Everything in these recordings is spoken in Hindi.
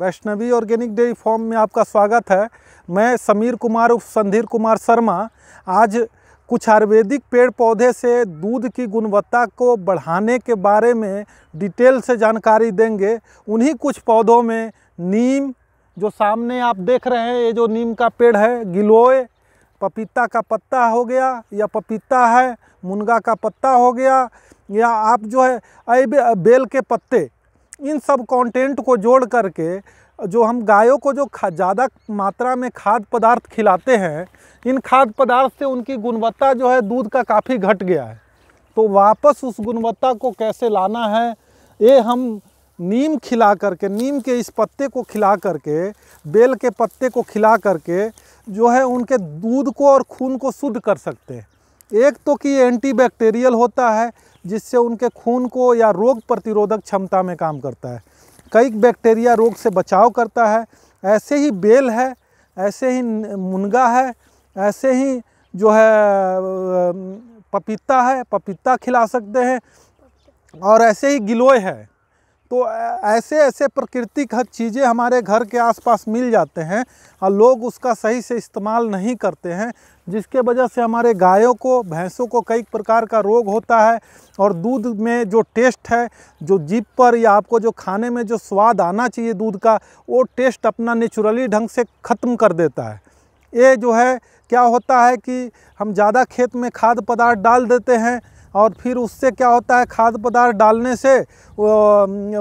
वैष्णवी ऑर्गेनिक डेयरी फॉर्म में आपका स्वागत है मैं समीर कुमार उप संधीर कुमार शर्मा आज कुछ आयुर्वेदिक पेड़ पौधे से दूध की गुणवत्ता को बढ़ाने के बारे में डिटेल से जानकारी देंगे उन्हीं कुछ पौधों में नीम जो सामने आप देख रहे हैं ये जो नीम का पेड़ है गिलोय पपीता का पत्ता हो गया या पपीता है मुनगा का पत्ता हो गया या आप जो है बेल के पत्ते इन सब कंटेंट को जोड़ करके जो हम गायों को जो ज़्यादा मात्रा में खाद्य पदार्थ खिलाते हैं इन खाद्य पदार्थ से उनकी गुणवत्ता जो है दूध का काफ़ी घट गया है तो वापस उस गुणवत्ता को कैसे लाना है ये हम नीम खिला करके नीम के इस पत्ते को खिला करके बेल के पत्ते को खिला करके जो है उनके दूध को और खून को शुद्ध कर सकते हैं एक तो कि ये एंटीबैक्टीरियल होता है जिससे उनके खून को या रोग प्रतिरोधक क्षमता में काम करता है कई बैक्टीरिया रोग से बचाव करता है ऐसे ही बेल है ऐसे ही मुनगा है ऐसे ही जो है पपीता है पपीता खिला सकते हैं और ऐसे ही गिलोय है तो ऐसे ऐसे प्रकृतिक चीज़ें हमारे घर के आसपास मिल जाते हैं और लोग उसका सही से इस्तेमाल नहीं करते हैं जिसके वजह से हमारे गायों को भैंसों को कई प्रकार का रोग होता है और दूध में जो टेस्ट है जो जीप पर या आपको जो खाने में जो स्वाद आना चाहिए दूध का वो टेस्ट अपना नेचुरली ढंग से ख़त्म कर देता है ये जो है क्या होता है कि हम ज़्यादा खेत में खाद पदार्थ डाल देते हैं और फिर उससे क्या होता है खाद्य पदार्थ डालने से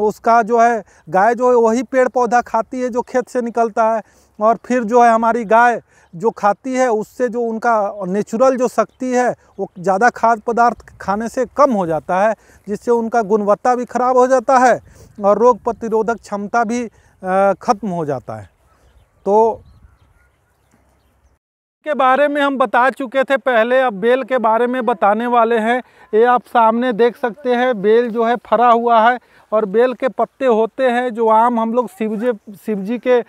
उसका जो है गाय जो है वही पेड़ पौधा खाती है जो खेत से निकलता है और फिर जो है हमारी गाय जो खाती है उससे जो उनका नेचुरल जो शक्ति है वो ज़्यादा खाद्य पदार्थ खाने से कम हो जाता है जिससे उनका गुणवत्ता भी ख़राब हो जाता है और रोग प्रतिरोधक क्षमता भी ख़त्म हो जाता है तो के बारे में हम बता चुके थे पहले अब बेल के बारे में बताने वाले हैं ये आप सामने देख सकते हैं बेल जो है फरा हुआ है और बेल के पत्ते होते हैं जो आम हम लोग शिवजी शिव जी के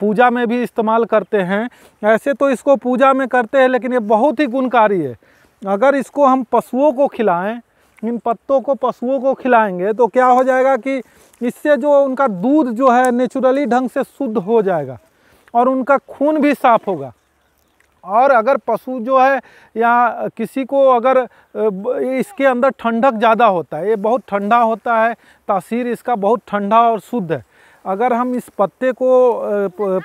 पूजा में भी इस्तेमाल करते हैं ऐसे तो इसको पूजा में करते हैं लेकिन ये बहुत ही गुणकारी है अगर इसको हम पशुओं को खिलाएँ इन पत्तों को पशुओं को खिलाएंगे तो क्या हो जाएगा कि इससे जो उनका दूध जो है नेचुरली ढंग से शुद्ध हो जाएगा और उनका खून भी साफ होगा और अगर पशु जो है या किसी को अगर इसके अंदर ठंडक ज़्यादा होता है ये बहुत ठंडा होता है तासीर इसका बहुत ठंडा और शुद्ध है अगर हम इस पत्ते को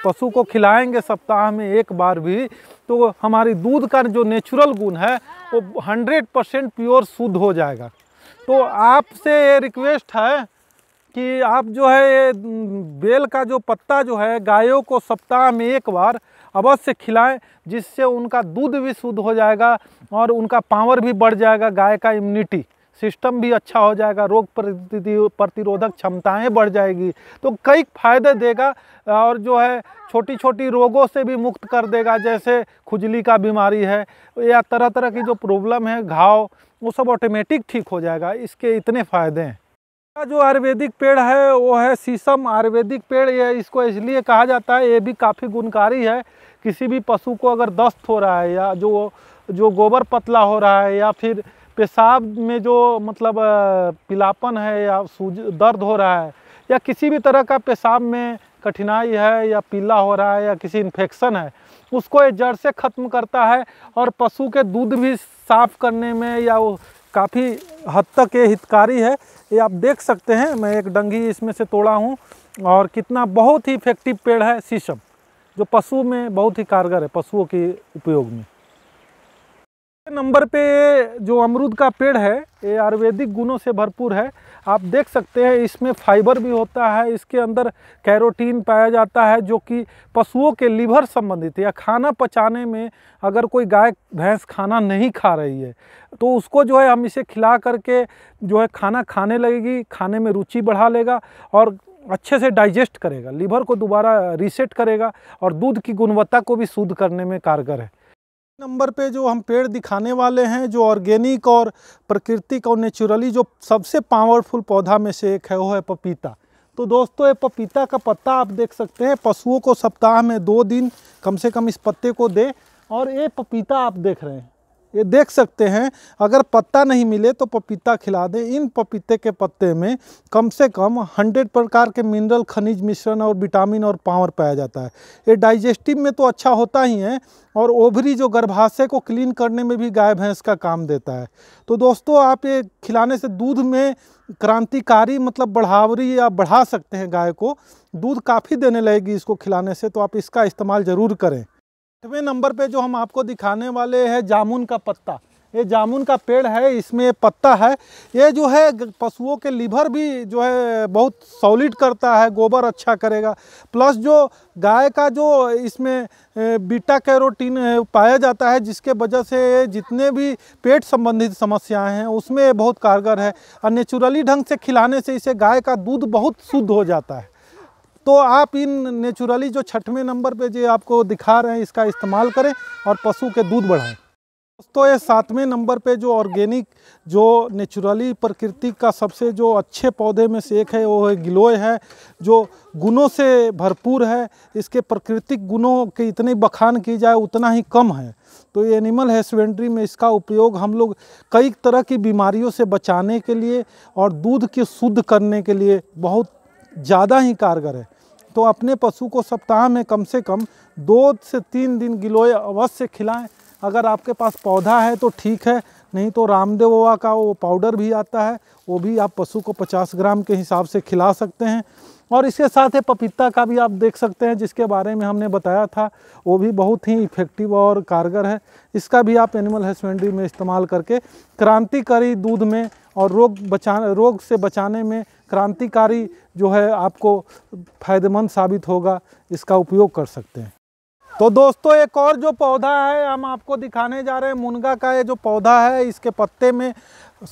पशु को खिलाएंगे सप्ताह में एक बार भी तो हमारी दूध का जो नेचुरल गुण है वो 100 परसेंट प्योर शुद्ध हो जाएगा तो आपसे ये रिक्वेस्ट है कि आप जो है बेल का जो पत्ता जो है गायों को सप्ताह में एक बार अवश्य खिलाएं जिससे उनका दूध भी शुद्ध हो जाएगा और उनका पावर भी बढ़ जाएगा गाय का इम्यूनिटी सिस्टम भी अच्छा हो जाएगा रोग प्रतिरोधक क्षमताएं बढ़ जाएगी तो कई फायदे देगा और जो है छोटी छोटी रोगों से भी मुक्त कर देगा जैसे खुजली का बीमारी है या तरह तरह की जो प्रॉब्लम है घाव वो सब ऑटोमेटिक ठीक हो जाएगा इसके इतने फ़ायदे हैं जो आयुर्वेदिक पेड़ है वो है शीशम आयुर्वेदिक पेड़ ये इसको इसलिए कहा जाता है ये भी काफ़ी गुणकारी है किसी भी पशु को अगर दस्त हो रहा है या जो जो गोबर पतला हो रहा है या फिर पेशाब में जो मतलब पिलापन है या सूज दर्द हो रहा है या किसी भी तरह का पेशाब में कठिनाई है या पीला हो रहा है या किसी इन्फेक्शन है उसको ये जड़ से ख़त्म करता है और पशु के दूध भी साफ़ करने में या काफ़ी हद तक ये हितकारी है ये आप देख सकते हैं मैं एक डंगी इसमें से तोड़ा हूँ और कितना बहुत ही इफेक्टिव पेड़ है शीशम जो पशु में बहुत ही कारगर है पशुओं के उपयोग में नंबर पे जो अमरूद का पेड़ है ये आयुर्वेदिक गुणों से भरपूर है आप देख सकते हैं इसमें फाइबर भी होता है इसके अंदर कैरोटीन पाया जाता है जो कि पशुओं के लीवर संबंधित या खाना पचाने में अगर कोई गाय भैंस खाना नहीं खा रही है तो उसको जो है हम इसे खिला करके जो है खाना खाने लगेगी खाने में रुचि बढ़ा लेगा और अच्छे से डाइजेस्ट करेगा लीवर को दोबारा रीसेट करेगा और दूध की गुणवत्ता को भी शुद्ध करने में कारगर है नंबर पे जो हम पेड़ दिखाने वाले हैं जो ऑर्गेनिक और प्राकृतिक और नेचुरली जो सबसे पावरफुल पौधा में से एक है वो है पपीता तो दोस्तों ये पपीता का पत्ता आप देख सकते हैं पशुओं को सप्ताह में दो दिन कम से कम इस पत्ते को दे और ये पपीता आप देख रहे हैं ये देख सकते हैं अगर पत्ता नहीं मिले तो पपीता खिला दें इन पपीते के पत्ते में कम से कम 100 प्रकार के मिनरल खनिज मिश्रण और विटामिन और पावर पाया जाता है ये डाइजेस्टिव में तो अच्छा होता ही है और ओभरी जो गर्भाशय को क्लीन करने में भी गाय भैंस का काम देता है तो दोस्तों आप ये खिलाने से दूध में क्रांतिकारी मतलब बढ़ावरी या बढ़ा सकते हैं गाय को दूध काफ़ी देने लगेगी इसको खिलाने से तो आप इसका इस्तेमाल ज़रूर करें आठवें नंबर पे जो हम आपको दिखाने वाले हैं जामुन का पत्ता ये जामुन का पेड़ है इसमें पत्ता है ये जो है पशुओं के लिवर भी जो है बहुत सॉलिड करता है गोबर अच्छा करेगा प्लस जो गाय का जो इसमें बीटा कैरोटीन पाया जाता है जिसके वजह से जितने भी पेट संबंधित समस्याएं हैं उसमें बहुत कारगर है और नेचुरली ढंग से खिलाने से इसे गाय का दूध बहुत शुद्ध हो जाता है तो आप इन नेचुरली जो छठवें नंबर पे जो आपको दिखा रहे हैं इसका इस्तेमाल करें और पशु के दूध बढ़ाएं दोस्तों ये सातवें नंबर पे जो ऑर्गेनिक जो नेचुरली प्रकृति का सबसे जो अच्छे पौधे में से एक है वो है गिलोय है जो गुणों से भरपूर है इसके प्राकृतिक गुणों के इतने बखान की जाए उतना ही कम है तो ये एनिमल हस्बेंड्री में इसका उपयोग हम लोग कई तरह की बीमारियों से बचाने के लिए और दूध के शुद्ध करने के लिए बहुत ज़्यादा ही कारगर है तो अपने पशु को सप्ताह में कम से कम दो से तीन दिन गिलोय अवश्य खिलाएं अगर आपके पास पौधा है तो ठीक है नहीं तो रामदेव बाबा का वो पाउडर भी आता है वो भी आप पशु को 50 ग्राम के हिसाब से खिला सकते हैं और इसके साथ है पपीता का भी आप देख सकते हैं जिसके बारे में हमने बताया था वो भी बहुत ही इफ़ेक्टिव और कारगर है इसका भी आप एनिमल हस्बेंड्री में इस्तेमाल करके क्रांतिकारी दूध में और रोग बचा रोग से बचाने में क्रांतिकारी जो है आपको फायदेमंद साबित होगा इसका उपयोग कर सकते हैं तो दोस्तों एक और जो पौधा है हम आपको दिखाने जा रहे हैं मुनगा का ये जो पौधा है इसके पत्ते में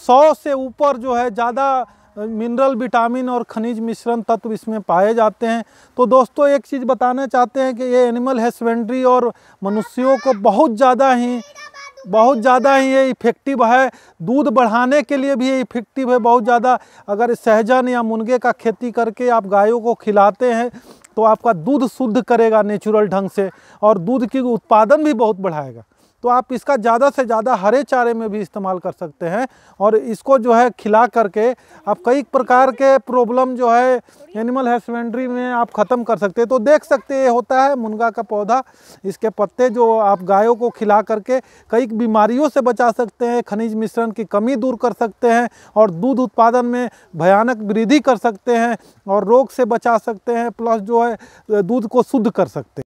सौ से ऊपर जो है ज़्यादा मिनरल विटामिन और खनिज मिश्रण तत्व इसमें पाए जाते हैं तो दोस्तों एक चीज़ बताना चाहते हैं कि ये एनिमल हस्बेंड्री और मनुष्यों को बहुत ज़्यादा ही बहुत ज़्यादा ही ये इफ़ेक्टिव है दूध बढ़ाने के लिए भी ये इफ़ेक्टिव है बहुत ज़्यादा अगर सहजन या मुनगे का खेती करके आप गायों को खिलाते हैं तो आपका दूध शुद्ध करेगा नेचुरल ढंग से और दूध की उत्पादन भी बहुत बढ़ाएगा तो आप इसका ज़्यादा से ज़्यादा हरे चारे में भी इस्तेमाल कर सकते हैं और इसको जो है खिला करके आप कई प्रकार के प्रॉब्लम जो है एनिमल हस्बेंड्री में आप ख़त्म कर सकते हैं तो देख सकते ये होता है मुनगा का पौधा इसके पत्ते जो आप गायों को खिला करके कई बीमारियों से बचा सकते हैं खनिज मिश्रण की कमी दूर कर सकते हैं और दूध उत्पादन में भयानक वृद्धि कर सकते हैं और रोग से बचा सकते हैं प्लस जो है दूध को शुद्ध कर सकते हैं